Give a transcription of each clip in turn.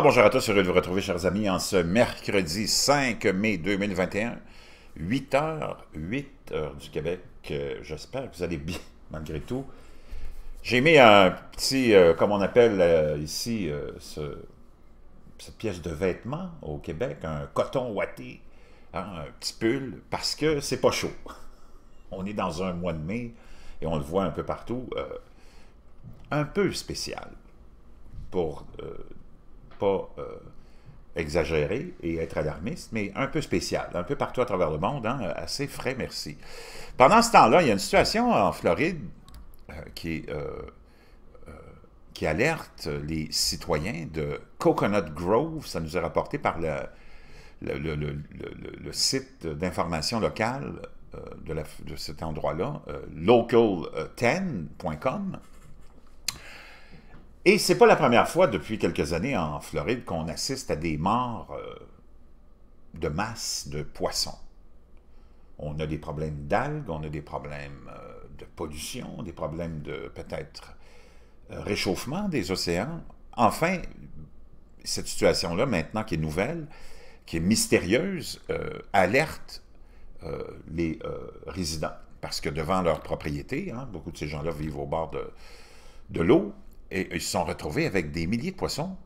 bonjour à tous, heureux de vous retrouver chers amis en ce mercredi 5 mai 2021, 8h, 8h du Québec. Euh, j'espère que vous allez bien malgré tout. J'ai mis un petit, euh, comme on appelle euh, ici, ce, cette pièce de vêtement au Québec, un coton ouaté, hein, un petit pull, parce que c'est pas chaud. On est dans un mois de mai et on le voit un peu partout, un peu spécial pour pas exagérer euh, exagéré et être alarmiste, mais un peu spécial, un peu partout à travers le monde, hein, assez frais, merci. Pendant ce temps-là, il y a une situation en Floride euh, qui, euh, qui alerte les citoyens de Coconut Grove, ça nous est rapporté par le, le, site d'information locale de, la, de, cet endroit-là, local10.com. Et c'est pas la première fois depuis quelques années en Floride qu'on assiste à des morts euh, de masse de poissons. On a des problèmes d'algues, on a des problèmes euh, de pollution, des problèmes de peut-être euh, réchauffement des océans. Enfin, cette situation-là, maintenant qui est nouvelle, qui est mystérieuse, alerte les résidents. Parce que devant leur propriété, hein, beaucoup de ces gens-là vivent au bord de, de l'eau, et ils se sont retrouvés avec des milliers de poissons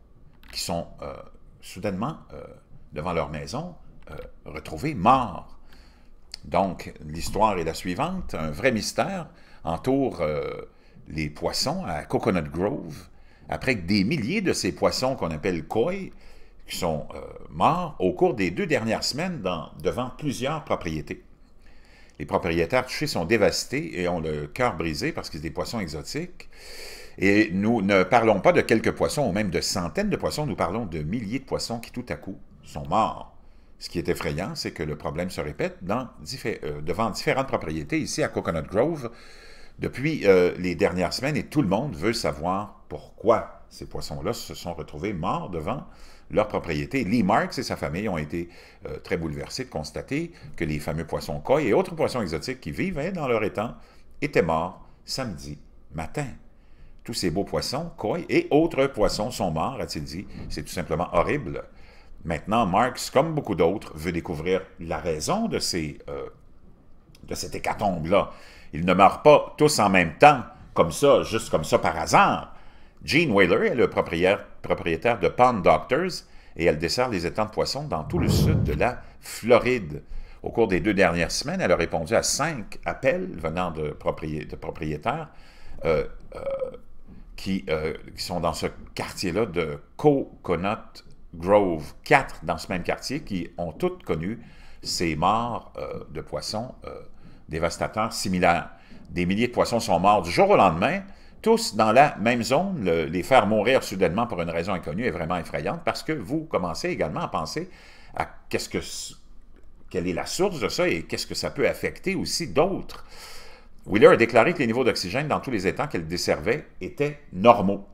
qui sont euh, soudainement euh, devant leur maison euh, retrouvés morts. Donc, l'histoire est la suivante. Un vrai mystère entoure les poissons à Coconut Grove après que des milliers de ces poissons qu'on appelle koi qui sont morts au cours des deux dernières semaines dans, devant plusieurs propriétés. Les propriétaires touchés sont dévastés et ont le cœur brisé parce qu'ils sont des poissons exotiques. Et nous ne parlons pas de quelques poissons ou même de centaines de poissons, nous parlons de milliers de poissons qui tout à coup sont morts. Ce qui est effrayant, c'est que le problème se répète euh, devant différentes propriétés ici à Coconut Grove depuis euh, les dernières semaines et tout le monde veut savoir pourquoi ces poissons-là se sont retrouvés morts devant leur propriété. Lee Marks et sa famille ont été euh, très bouleversés de constater que les fameux poissons koi et autres poissons exotiques qui vivaient dans leur étang étaient morts samedi matin. Tous ces beaux poissons, koi et autres poissons sont morts, a-t-il dit. C'est tout simplement horrible. Maintenant, Marx, comme beaucoup d'autres, veut découvrir la raison de, ces, euh, de cette hécatombe-là. Ils ne meurent pas tous en même temps, comme ça, juste comme ça par hasard. Gene Whaler est le propriétaire de Pond Doctors et elle dessert les étangs de poissons dans tout le sud de la Floride. Au cours des deux dernières semaines, elle a répondu à cinq appels venant de, propriétaires euh, euh, euh, qui, sont dans ce quartier-là de Coconut Grove, quatre dans ce même quartier qui ont toutes connu ces morts euh, de poissons euh, dévastateurs similaires. Des milliers de poissons sont morts du jour au lendemain, tous dans la même zone. les faire mourir soudainement pour une raison inconnue est vraiment effrayante parce que vous commencez également à penser à qu'est-ce que quelle est la source de ça et qu'est-ce que ça peut affecter aussi d'autres. Wheeler a déclaré que les niveaux d'oxygène dans tous les étangs qu'elle desservait étaient normaux.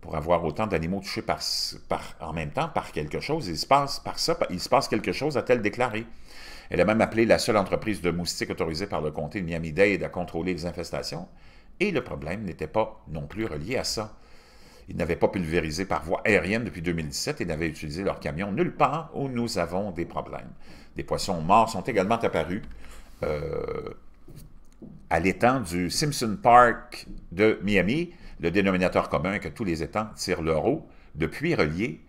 Pour avoir autant d'animaux touchés par, par, en même temps par quelque chose, il se passe se passe quelque chose, a-t-elle déclaré. Elle a même appelé la seule entreprise de moustiques autorisée par le comté de Miami-Dade à contrôler les infestations, et le problème n'était pas non plus relié à ça. Ils n'avaient pas pulvérisé par voie aérienne depuis 2017 et n'avaient utilisé leur camion nulle part où nous avons des problèmes. Des poissons morts sont également apparus. Euh, à l'étang du Simpson Park de Miami, le dénominateur commun que tous les étangs tirent leur eau depuis relié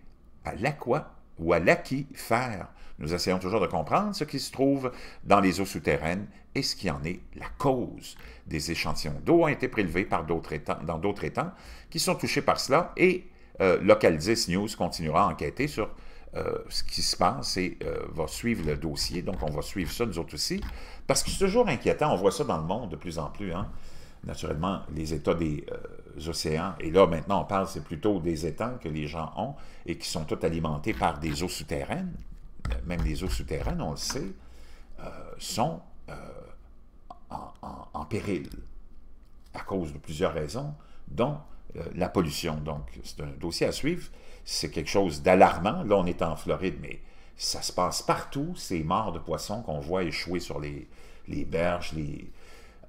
à l'aqua ou à l'aquifère. Nous essayons toujours de comprendre ce qui se trouve dans les eaux souterraines et ce qui en est la cause. Des échantillons d'eau ont été prélevés par étangs, dans d'autres étangs qui sont touchés par cela et euh, Local News continuera à enquêter sur euh, ce qui se passe et euh, va suivre le dossier. Donc, on va suivre ça, nous autres aussi, parce que c'est toujours inquiétant. On voit ça dans le monde de plus en plus. Hein. Naturellement, les états des euh, océans, et là, maintenant, on parle, c'est plutôt des étangs que les gens ont et qui sont tous alimentés par des eaux souterraines. Même les eaux souterraines, on le sait, sont en, en péril à cause de plusieurs raisons, dont euh, la pollution. Donc, c'est un dossier à suivre. C'est quelque chose d'alarmant. Là, on est en Floride, mais ça se passe partout, ces morts de poissons qu'on voit échouer sur les, berges, les,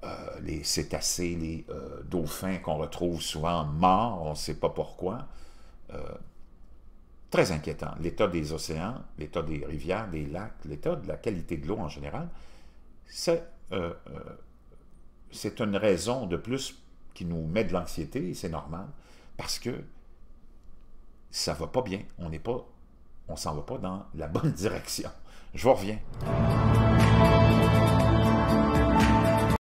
euh, les cétacés, les euh, dauphins qu'on retrouve souvent morts, on ne sait pas pourquoi. très inquiétant. L'état des océans, l'état des rivières, des lacs, l'état de la qualité de l'eau en général, c'est une raison de plus qui nous met de l'anxiété, c'est normal, parce que ça ne va pas bien. On n'est pas, on s'en va pas dans la bonne direction. Je reviens.